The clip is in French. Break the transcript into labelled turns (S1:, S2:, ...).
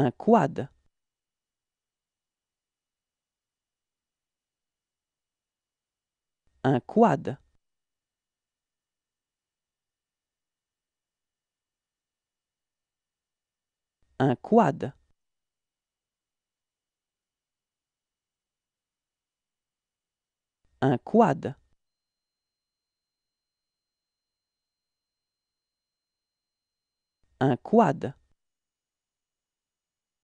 S1: un quad un quad un quad un quad un quad